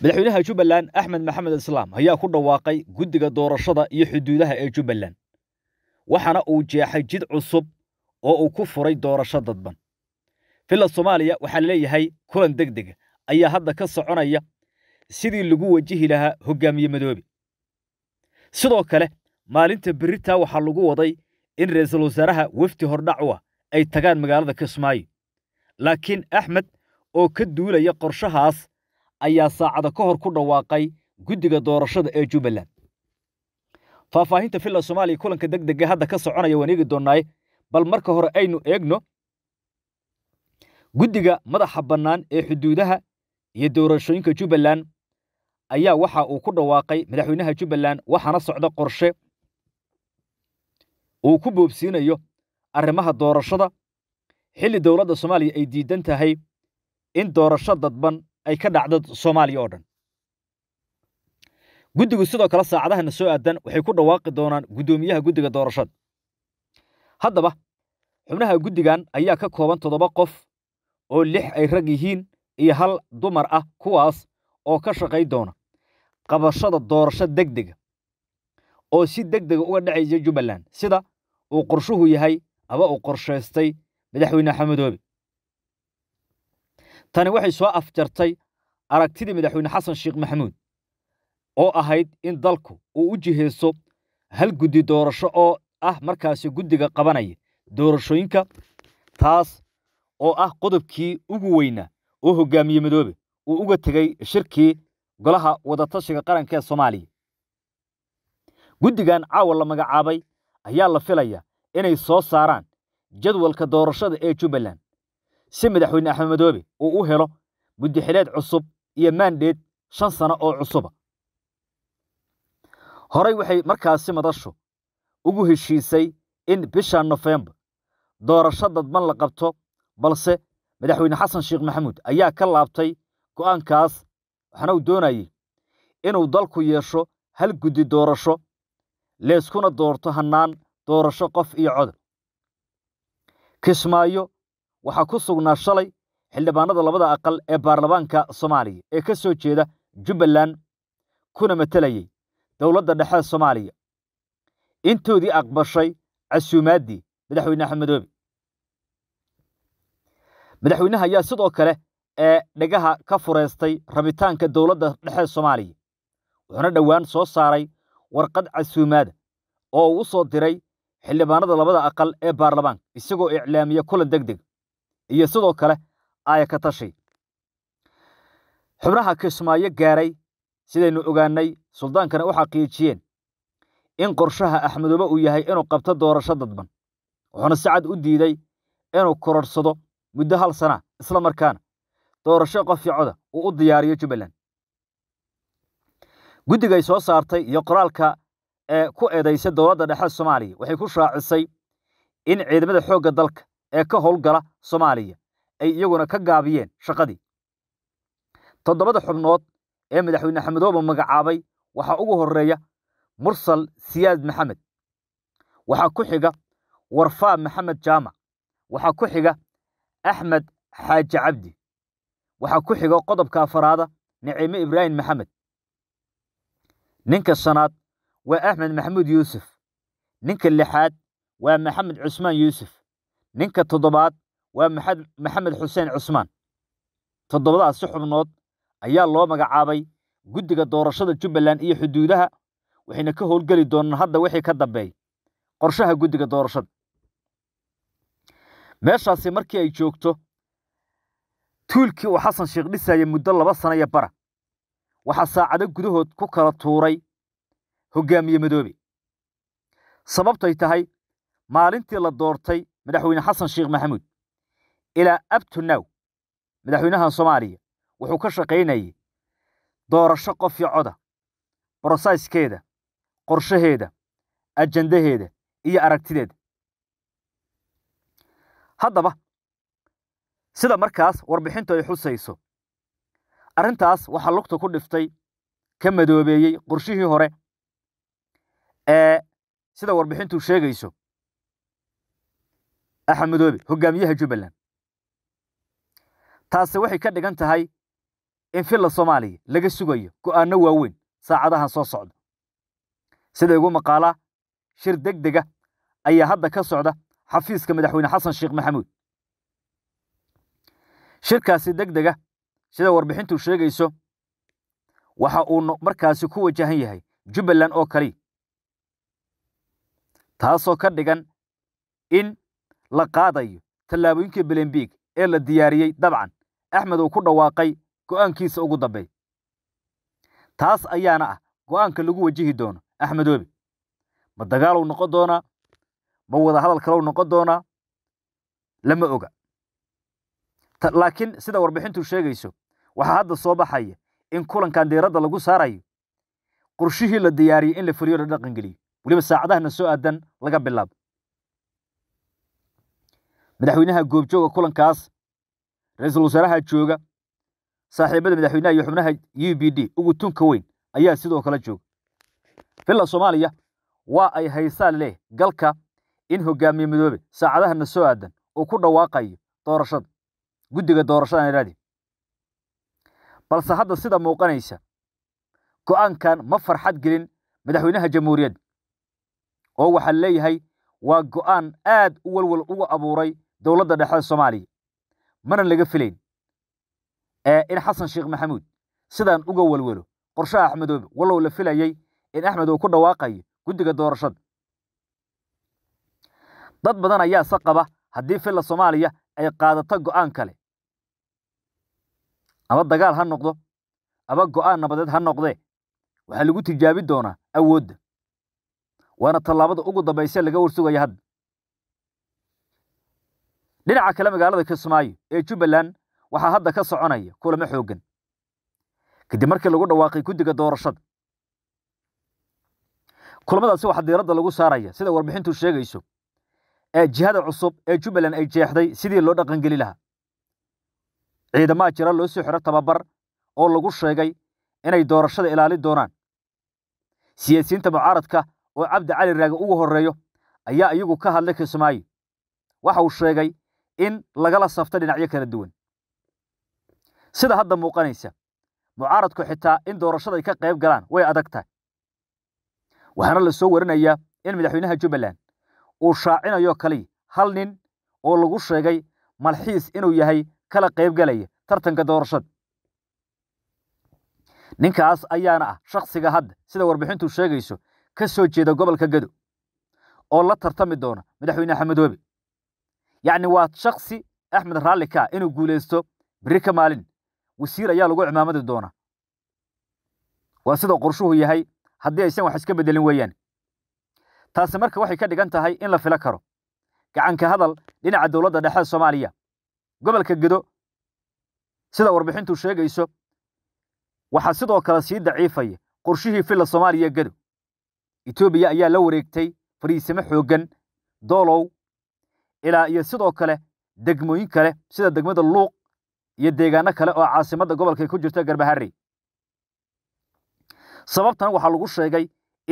madaxweynaha jubbaland axmed maxamed islaam ayaa ku dhawaaqay guddiga doorashada iyo xuduudaha ee jubbaland waxaana uu jeexay jid cusub oo uu ku furay doorasho dadban filan soomaaliya waxaa laleeyahay kulan deg dega ayaa hadda ka soconaya sidii lagu wajihi lahaa hoggaamiye madoobe sidoo kale maalinta berritaa waxaa lagu waday in ra'iisul wasaaraha wefdi hordhacwa ay tagaan magaalada kismaayo laakiin axmed oo ka duulaya qorshahaas ayaa saacada ka hor ku dhawaaqay guddiga doorashada ee jubbaland faahfaahinta villa soomaaliya kulanka deg dega hadda ka soconaya waan eegi doonnaay bal marka hore aynu eegno guddiga madaxa bannaan ee xuduudaha iyo doorashooyinka jubbaland ayaa waxa uu ku dhawaaqay madaxweynaha jubbaland waxaana socda qorshe uu ku boobsiinayo arrimaha doorashada xilli dowladda soomaaliya ay diidan tahay in doorasho dadban ay ka dhacdo soomaaliya oo dhan guddigu sidoo kale saacadahana soo aadan waxay ku dhawaaqi doonaan guddoomiyaha guddiga doorashada haddaba xubnaha guddigan ayaa ka kooban toddoba qof oo lix ay rag yihiin iyo hal dumar ah kuwaas oo ka shaqay doona qabashada doorasho dega oo si deg dega uga dhacaysa jubbaland sida uu qorshuhu yahay ama uu qorshaystay madaxweyne xamudoobe tani waxay soo afjartay aragtidii madaxweyne xasan sheekh maxamuud oo ahayd in dalku uu u jiheeso hal guddi doorasho oo ah markaasi guddiga qabanaya doorashooyinka taas oo ah qodobkii ugu weynaa oo hoggaamiye madoobe uu uga tegay shirkii golaha wadatashiga qaranka ee soomaaliya guddigan caawa la magacaabay ayaa la filayaa inay soo saaraan jadwalka doorashada ee jubbaland si madaxweyne axmed madoobe uu u helo guddixileed cusub iyo maandheed shan sano oo cusuba horay waxay markaasi madashu ugu heshiisay in bisha nofembar doorasho dadban la qabto balse madaxweyne xasan sheekh maxamuud ayaa ka laabtay go'aankaas waxaana uu doonayay inuu dalku yeesho hal guddi doorasho leeskuna doorto hannaan doorasho qof iyo codol kismaayo waxaa ku sugnaa shalay xildhibaanada labada aqal ee baarlamaanka soomaaliya ee ka soo jeeda jubbaland kuna matelayey dowladda dhexe soomaaliya intoodii aqbashay casuumaaddii madaxweyne axmedoobe madaxweynaha ayaa sidoo kale ee dhagaha ka fureystay rabitaanka dowladda dhexe soomaaliya wuxuuna dhowaan soo saaray warqad casuumaada oo uu u soo diray xildhibaanada labada aqal ee baarlamaanka isagoo iclaamiya kulan deg deg iyo sidoo kale aayakatashi xubnaha kismaayo gaaray sidaynu ogaanay suldaankana u xaqiijiyeen in qorshaha axmedoobe uu yahay inuu qabto doorasho dadban wuxuuna si cad u diiday inuu kororhsado muddo hal sanaa isla markaana doorasho qofkii coda uu u diyaariyo jubbaland guddigay soo saartay iyo qoraalka ee ku eedaysa dowladda dhexe soomaaliya waxay ku shaacisay in ciidamada xoogga dalka ee ka howlgala soomaaliya ay iyaguna ka gaabiyeen shaqadii toddobada xubnood ee madaxweyne xamedooba magacaabay waxaa ugu horreeya mursal siyaad maxamed waxaa ku xiga warfaa maxamed jaamac waxaa ku xiga axmed xaaji cabdi waxaa ku xiga qodobka afaraada naciime ibraahim maxamed ninka shanaad waa axmed maxamuud yuusuf ninka lixaad waa maxamed cusmaan yuusuf ninka toddobaad waa maxamed xuseen cusmaan toddobadaasi xubnood ayaa loo magacaabay guddiga doorashada jubbaland iyo xuduudaha waxayna ka howlgeli doonaan hadda wixii ka dambeeya qorshaha guddiga doorashada meeshaasi markii ay joogto tuulkii uu xasan sheekh dhisaya muddo laba sana iyo bara waxaa saacado gudahood ku kala tuuray hoggaamiye madoobe sababtay tahay maalintii la doortay madaxweyne xasan sheekh maxamuud ilaa abtunaw madaxweynahan soomaaliya wuxuu ka shaqaynayay doorasho qofyocoda brosyskeeda qorshaheeda ajandaheeda iyo aragtideeda haddaba sida markaas warbixintu ay xusayso arrintaas waxaa lugta ku dhiftay ka madoobeeyey qorshihii hore ee sida warbixintu sheegayso axmed hogaamiyaha jubbaland taase waxay ka dhigan tahay in filla soomaaliya laga sugayo go'aanno waaweyn saacadahan soo socda sida igu maqaalaa shir deg dega ayaa hadda ka socda xafiiska madaxweyne xasan sheekh maxamuud shirkaasi deg dega sida warbixintu sheegayso waxa uu markaasi ku wajahan yahay jubbaland oo kaliya taasoo ka dhigan in la qaadayo tallaabooyinkai belenbiig ee la diyaariyey dabcan axmed uu ku dhawaaqay go'aankiisa ugu dambeey taas ayaana ah go'aanka lagu wajihi doono axmedoobi ma dagaalow noqon doonaa ma wadahadal kalow noqon doonaa lama oga laakiin sida warbixintu sheegayso waxaa hadda soo baxaya in kulankan diiradda lagu saarayo qorshihii la diyaariyey in la fuliyo la geliyo weliba saacadahana soo aadan laga bilaabo madaxweynaha goobjooga kulankaas ra-iisul wasaaraha jooga saaxiibada madaxweynaha iyo xubnaha u b d ugu tunka weyn ayaa sidoo kale jooga villa soomaaliya waa ay haysaan leh galka in hogaamiye midoobe saacadahana soo aadan uu ku dhawaaqayo doorashada guddiga doorashada iraadi balse hadda sida muuqanaysa go'aankan ma farxad gelin madaxweynaha jamhuuriyadda oo waxaa leeyahay waa go'aan aad u walwal ugu abuuray dowladda dhexe soomaaliya mana laga filayn in xasan sheekh maxamuud sidaan uga welwelo qorshaha axmedoobe wallow la filayay in axmed uu ku dhawaaqayo guddiga doorashada dad badan ayaa se qaba haddii filla soomaaliya ay qaadato go'aan kale ama dagaal ha noqdo ama go'aan nabadeed ha noqdee waxaa lagu tijaabin doonaa awoodda waana tallaabada ugu dambayse laga warsugaya hadda dhinaca kale magaalada kismaayo ee jubbaland waxaa hadda ka soconaya kulamo xooggan kadib markii lagu dhawaaqay guddiga doorashada kulamadaasi waxaa diiradda lagu saaraya sida warbixintu sheegayso ee jihada cusub ee jubbaland ay jeexday sidii loo dhaqangeli lahaa ciidamaha jira loo soo xiro tababar oo lagu sheegay inay doorashada ilaalin doonaan siyaasiyiinta mucaaradka oo cabdi cali raaga ugu horreeyo ayaa iyagu ka hadlay kismaayo waxa uu sheegay in lagala safto dhinacyo kala duwan sida hadda muuqanaysa mucaaradku xitaa in doorashada ay ka qayb galaan way adag tahay waxaana la soo warinayaa in madaxweynaha jubbaland uu shaacinayo kaliya hal nin oo lagu sheegay malxiis inuu yahay kala qaybgalaya tartanka doorashada ninkaas ayaana ah shakhsiga hadda sida warbixintu sheegayso ka soo jeeda gobolka gedo oo la tartami doona madaxweyne xamed webi yacni waa shaksi axmed raalli ka inuu guulaysto berri ka maalin wasiir ayaa lagu cimaamadi doonaa waa sida qorshuhu yahay haddii aysan wax iska beddelin weeyaan taasi marka waxay ka dhigan tahay in la filo karo gacanka hadal dhinaca dowladda dhexe soomaaliya gobolka gedo sida warbixintu sheegayso waxaa sidoo kale sii daciifaya qorshihii filla soomaaliya gedo etoobiya ayaa la wareegtay fariisimo xooggan doolow ilaa iyo sidoo kale degmooyin kale sida degmada luuq iyo deegaano kale oo caasimadda gobolkay ku jirta garbahari sababtan waxaa lagu sheegay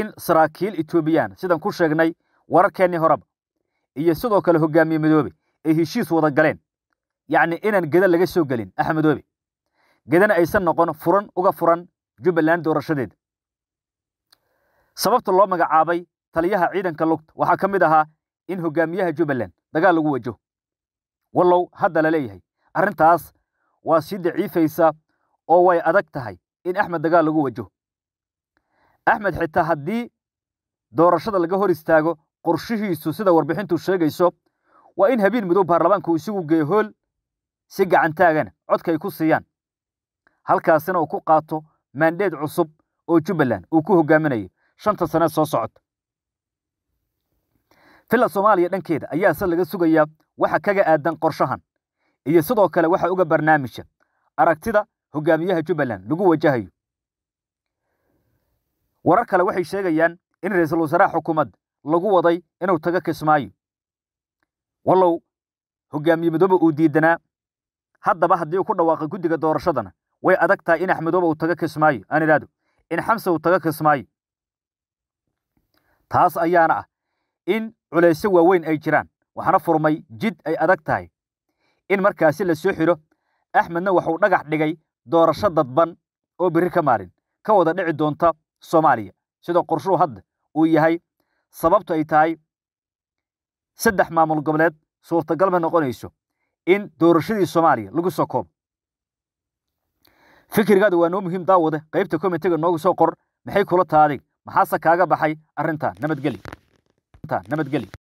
in saraakiil etoobiyaan sidaan ku sheegnay wararkeennii horeba iyo sidoo kale hogaamiye midoobe ay heshiis wada galeen yacni inaan geda laga soo gelin axmedoobe gedana aysan noqon furan uga furan jubbaland doorashadeeda sababta loo magacaabay taliyaha ciidanka lugta waxaa ka mid ahaa in hogaamiyaha jubbaland dagaal lagu wajaho wallow hadda la leeyahay arrintaas waa sii daciifaysa oo way adag tahay in axmed dagaal lagu wajo axmed xitaa haddii doorashada laga hor istaago qorshihiisu sida warbixintu sheegayso waa in habiil midow baarlamaanka uu isigu geeyo hool si gacantaagana codkay ku siiyaan halkaasina uu ku qaato maandheed cusub oo jubbaland uu ku hogaaminayo shanta sannaed soo socota filla soomaaliya dhankeeda ayaase laga sugayaa waxa kaga aadan qorshahan iyo sidoo kale waxa uga barnaamijka aragtida hogaamiyaha jubbaland lagu wajahayo warar kale waxay sheegayaan in ra-iisul wasaaraha xukuumadda lagu waday inuu taga kismaayo wallow hogaamiye midoobe uu diidanaa haddaba haddii uu ku dhawaaqay guddiga doorashadana way adag tahay in axmedoobe uu taga kismaayo aan idhaahdo in xamse uu taga kismaayo taas ayaana ah in culaysyo waaweyn ay jiraan waxaana furmay jid ay adag tahay in markaasi lasoo soo xidho axmedna waxuu dhagax dhigay doorasho dadban oo berri ka maalin ka wada dhici doonta soomaaliya sidoo qorshuu hadda uu yahay sababtu ay tahay saddex maamul goboleed suurtagal ma noqonayso in doorashadii soomaaliya lagu soo koobo fikirgaadu waa noo muhiim daawade qaybta komitiga noogu soo qor maxay kula taadig maxaase kaaga baxay arrintan nabadgelya تعال نبت قلي